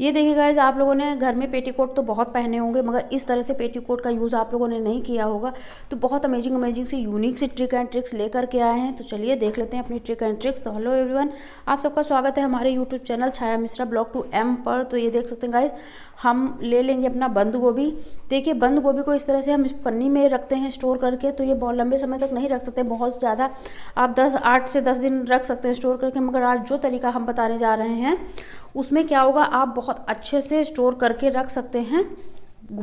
ये देखिए गाइज आप लोगों ने घर में पेटीकोट तो बहुत पहने होंगे मगर इस तरह से पेटीकोट का यूज़ आप लोगों ने नहीं किया होगा तो बहुत अमेजिंग अमेजिंग से यूनिक से ट्रिक एंड ट्रिक्स लेकर के आए हैं तो चलिए देख लेते हैं अपनी ट्रिक एंड ट्रिक्स तो हेलो एवरीवन आप सबका स्वागत है हमारे YouTube channel Chhaya Mishra blog two M पर तो ये देख सकते हैं गाइज हम ले लेंगे अपना बंद गोभी देखिए बंद गोभी को इस तरह से हम पन्नी में रखते हैं स्टोर करके तो ये बहुत लंबे समय तक नहीं रख सकते बहुत ज़्यादा आप दस आठ से दस दिन रख सकते हैं स्टोर करके मगर आज जो तरीका हम बताने जा रहे हैं उसमें क्या होगा आप बहुत अच्छे से स्टोर करके रख सकते हैं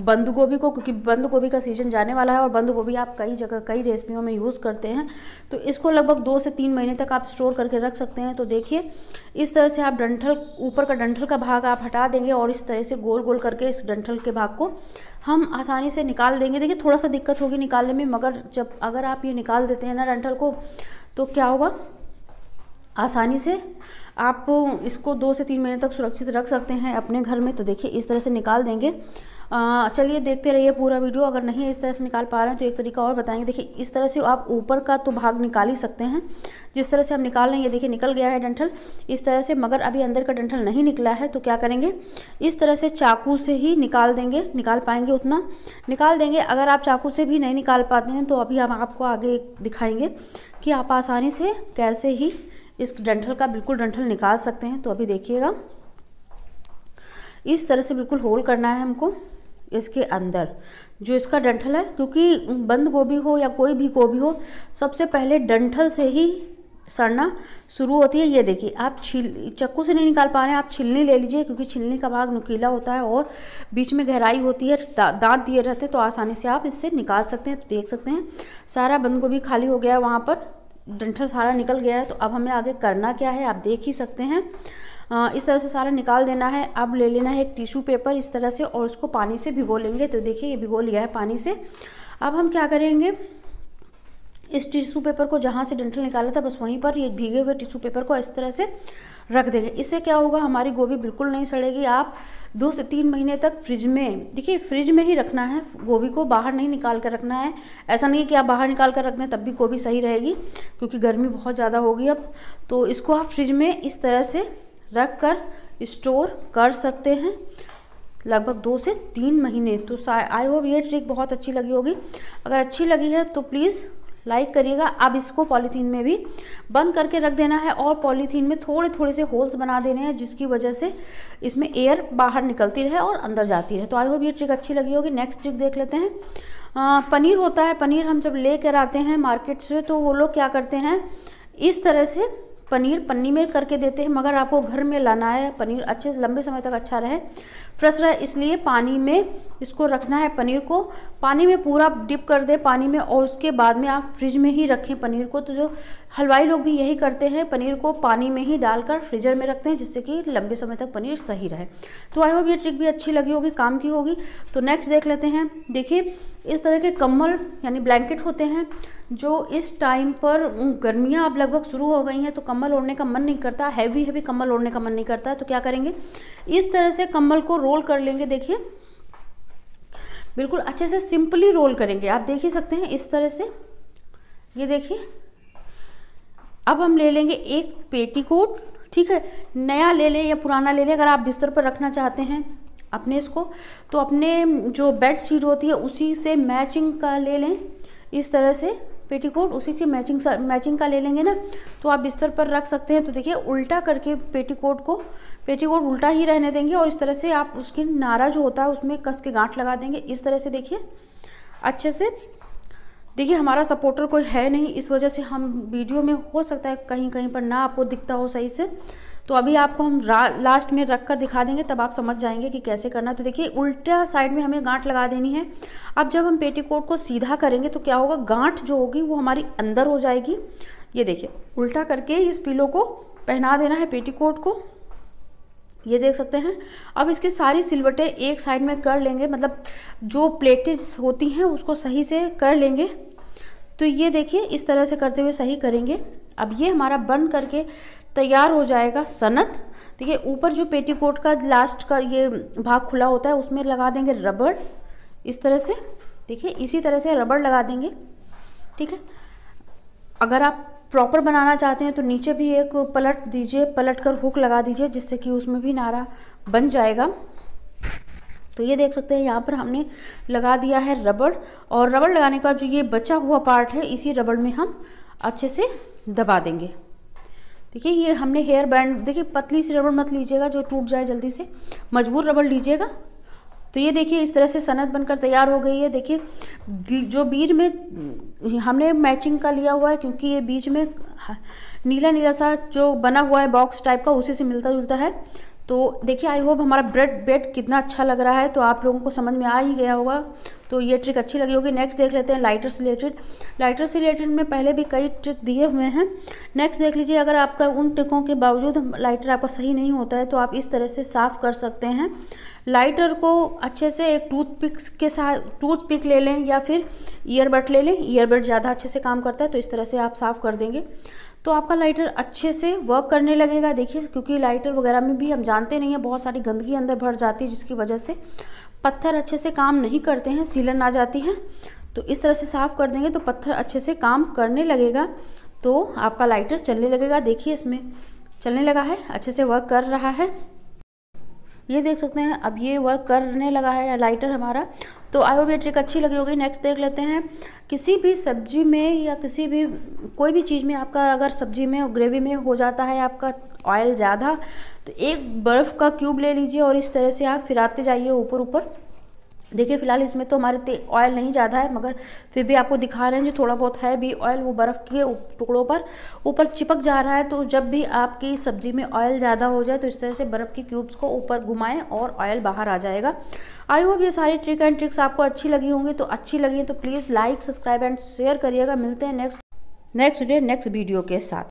बंद गोभी को क्योंकि बंद गोभी का सीजन जाने वाला है और बंद गोभी आप कई जगह कई रेसिपियों में यूज़ करते हैं तो इसको लगभग दो से तीन महीने तक आप स्टोर करके रख सकते हैं तो देखिए इस तरह से आप डंठल ऊपर का डंठल का भाग आप हटा देंगे और इस तरह से गोल गोल करके इस डंठल के भाग को हम आसानी से निकाल देंगे देखिए थोड़ा सा दिक्कत होगी निकालने में मगर जब अगर आप ये निकाल देते हैं ना डंठल को तो क्या होगा आसानी से आप इसको दो से तीन महीने तक सुरक्षित रख सकते हैं अपने घर में तो देखिए इस तरह से निकाल देंगे चलिए देखते रहिए पूरा वीडियो अगर नहीं इस तरह से निकाल पा रहे हैं तो एक तरीका और बताएंगे देखिए इस तरह से आप ऊपर का तो भाग निकाल ही सकते हैं जिस तरह से हम निकाल रहे हैं ये देखिए निकल गया है डंठल इस तरह से मगर अभी अंदर का डंठल नहीं निकला है तो क्या करेंगे इस तरह से चाकू से ही निकाल देंगे निकाल पाएंगे उतना निकाल देंगे अगर आप चाकू से भी नहीं निकाल पाते हैं तो अभी हम आपको आगे दिखाएंगे कि आप आसानी से कैसे ही इस डंठल का बिल्कुल डंठल निकाल सकते हैं तो अभी देखिएगा इस तरह से बिल्कुल होल करना है हमको इसके अंदर जो इसका डंठल है क्योंकि बंद गोभी हो या कोई भी गोभी हो सबसे पहले डंठल से ही सड़ना शुरू होती है ये देखिए आप छिल चक्कू से नहीं निकाल पा रहे हैं आप छिलनी ले लीजिए क्योंकि छिलनी का भाग नुकीला होता है और बीच में गहराई होती है दांत दिए रहते हैं तो आसानी से आप इससे निकाल सकते हैं देख सकते हैं सारा बंद गोभी खाली हो गया है वहाँ पर डंठल सारा निकल गया है तो अब हमें आगे करना क्या है आप देख ही सकते हैं आ, इस तरह से सारा निकाल देना है अब ले लेना है एक टिश्यू पेपर इस तरह से और उसको पानी से भिगो लेंगे तो देखिए ये भिगो लिया है पानी से अब हम क्या करेंगे इस टिश्यू पेपर को जहाँ से डेंटल निकाला था बस वहीं पर ये भीगे हुए टिश्यू पेपर को इस तरह से रख देंगे इससे क्या होगा हमारी गोभी बिल्कुल नहीं सड़ेगी आप दो से तीन महीने तक फ्रिज में देखिए फ्रिज में ही रखना है गोभी को बाहर नहीं निकाल कर रखना है ऐसा नहीं है कि आप बाहर निकाल कर रख दें तब भी गोभी सही रहेगी क्योंकि गर्मी बहुत ज़्यादा होगी अब तो इसको आप फ्रिज में इस तरह से रख कर स्टोर कर सकते हैं लगभग दो से तीन महीने तो आई होप ये ट्रिक बहुत अच्छी लगी होगी अगर अच्छी लगी है तो प्लीज़ लाइक करिएगा अब इसको पॉलीथीन में भी बंद करके रख देना है और पॉलीथीन में थोड़े थोड़े से होल्स बना देने हैं जिसकी वजह से इसमें एयर बाहर निकलती रहे और अंदर जाती रहे तो आई होप ये ट्रिक अच्छी लगी होगी नेक्स्ट ट्रिक देख लेते हैं आ, पनीर होता है पनीर हम जब ले कर आते हैं मार्केट से तो वो लोग क्या करते हैं इस तरह से पनीर पन्नी में करके देते हैं मगर आपको घर में लाना है पनीर अच्छे लंबे समय तक अच्छा रहे फ्रेश रहे इसलिए पानी में इसको रखना है पनीर को पानी में पूरा डिप कर दें पानी में और उसके बाद में आप फ्रिज में ही रखें पनीर को तो जो हलवाई लोग भी यही करते हैं पनीर को पानी में ही डालकर फ्रीजर में रखते हैं जिससे कि लंबे समय तक पनीर सही रहे तो आई होप ये ट्रिक भी अच्छी लगी होगी काम की होगी तो नेक्स्ट देख लेते हैं देखिए इस तरह के कम्बल यानी ब्लैंकेट होते हैं जो इस टाइम पर गर्मियाँ अब लगभग शुरू हो गई हैं तो कम्बल ओढ़ने का मन नहीं करता हैवी हैवी कम्बल ओढ़ने का मन नहीं करता तो क्या करेंगे इस तरह से कम्बल को रोल कर लेंगे देखिए बिल्कुल अच्छे से सिंपली रोल करेंगे आप देख ही सकते हैं इस तरह से ये देखिए अब हम ले लेंगे एक पेटीकोट ठीक है नया ले लें या पुराना ले लें अगर आप बिस्तर पर रखना चाहते हैं अपने इसको तो अपने जो बेड शीट होती है उसी से मैचिंग का ले लें इस तरह से पेटीकोट उसी की मैचिंग मैचिंग का ले लेंगे ना तो आप बिस्तर पर रख सकते हैं तो देखिए उल्टा करके पेटीकोट को पेटीकोट उल्टा ही रहने देंगे और इस तरह से आप उसके नारा जो होता है उसमें कस के गांठ लगा देंगे इस तरह से देखिए अच्छे से देखिए हमारा सपोर्टर कोई है नहीं इस वजह से हम वीडियो में हो सकता है कहीं कहीं पर ना आपको दिखता हो सही से तो अभी आपको हम लास्ट में रख कर दिखा देंगे तब आप समझ जाएंगे कि कैसे करना है तो देखिए उल्टा साइड में हमें गांठ लगा देनी है अब जब हम पेटीकोट को सीधा करेंगे तो क्या होगा गांठ जो होगी वो हमारी अंदर हो जाएगी ये देखिए उल्टा करके इस पिलो को पहना देना है पेटीकोट को ये देख सकते हैं अब इसकी सारी सिलवटें एक साइड में कर लेंगे मतलब जो प्लेटें होती हैं उसको सही से कर लेंगे तो ये देखिए इस तरह से करते हुए सही करेंगे अब ये हमारा बन करके तैयार हो जाएगा सनत ठीक है ऊपर जो पेटीकोट का लास्ट का ये भाग खुला होता है उसमें लगा देंगे रबड़ इस तरह से देखिए इसी तरह से रबड़ लगा देंगे ठीक है अगर आप प्रॉपर बनाना चाहते हैं तो नीचे भी एक पलट दीजिए पलट कर हुक लगा दीजिए जिससे कि उसमें भी नारा बन जाएगा तो ये देख सकते हैं यहाँ पर हमने लगा दिया है रबड़ और रबड़ लगाने के बाद जो ये बचा हुआ पार्ट है इसी रबड़ में हम अच्छे से दबा देंगे देखिए ये हमने हेयर बैंड देखिए पतली सी रबड़ मत लीजिएगा जो टूट जाए जल्दी से मजबूत रबड़ लीजिएगा तो ये देखिए इस तरह से सनत बनकर तैयार हो गई है देखिए जो बीज में हमने मैचिंग का लिया हुआ है क्योंकि ये बीज में नीला नीला सा जो बना हुआ है बॉक्स टाइप का उसी से मिलता जुलता है तो देखिए आई होप हमारा ब्रेड बेड कितना अच्छा लग रहा है तो आप लोगों को समझ में आ ही गया होगा तो ये ट्रिक अच्छी लगी होगी नेक्स्ट देख लेते हैं लाइटर से रिलेटेड लाइटर से रिलेटेड में पहले भी कई ट्रिक दिए हुए हैं नेक्स्ट देख लीजिए अगर आपका उन ट्रिकों के बावजूद लाइटर आपका सही नहीं होता है तो आप इस तरह से साफ़ कर सकते हैं लाइटर को अच्छे से एक टूथपिक के साथ टूथपिक ले लें या फिर ईयरबड ले लें ईयरबड ज़्यादा अच्छे से काम करता है तो इस तरह से आप साफ़ कर देंगे तो आपका लाइटर अच्छे से वर्क करने लगेगा देखिए क्योंकि लाइटर वगैरह में भी हम जानते नहीं हैं बहुत सारी गंदगी अंदर भर जाती है जिसकी वजह से पत्थर अच्छे से काम नहीं करते हैं सीलन आ जाती है तो इस तरह से साफ़ कर देंगे तो पत्थर अच्छे से काम करने लगेगा तो आपका लाइटर चलने लगेगा देखिए इसमें चलने लगा है अच्छे से वर्क कर रहा है ये देख सकते हैं अब ये वर्क करने लगा है लाइटर हमारा तो आई होप ये ट्रिक अच्छी लगी होगी नेक्स्ट देख लेते हैं किसी भी सब्जी में या किसी भी कोई भी चीज़ में आपका अगर सब्जी में ग्रेवी में हो जाता है आपका ऑयल ज़्यादा तो एक बर्फ़ का क्यूब ले लीजिए और इस तरह से आप फिराते जाइए ऊपर ऊपर देखिए फिलहाल इसमें तो हमारे ऑयल नहीं ज़्यादा है मगर फिर भी आपको दिखा रहे हैं जो थोड़ा बहुत है भी ऑयल वो बर्फ़ के टुकड़ों पर ऊपर चिपक जा रहा है तो जब भी आपकी सब्ज़ी में ऑयल ज़्यादा हो जाए तो इस तरह से बर्फ़ की क्यूब्स को ऊपर घुमाएं और ऑयल बाहर आ जाएगा आई होप ये सारी ट्रिक एंड ट्रिक्स आपको अच्छी लगी होंगी तो अच्छी लगी तो please like subscribe and share करिएगा मिलते हैं next next day next video के साथ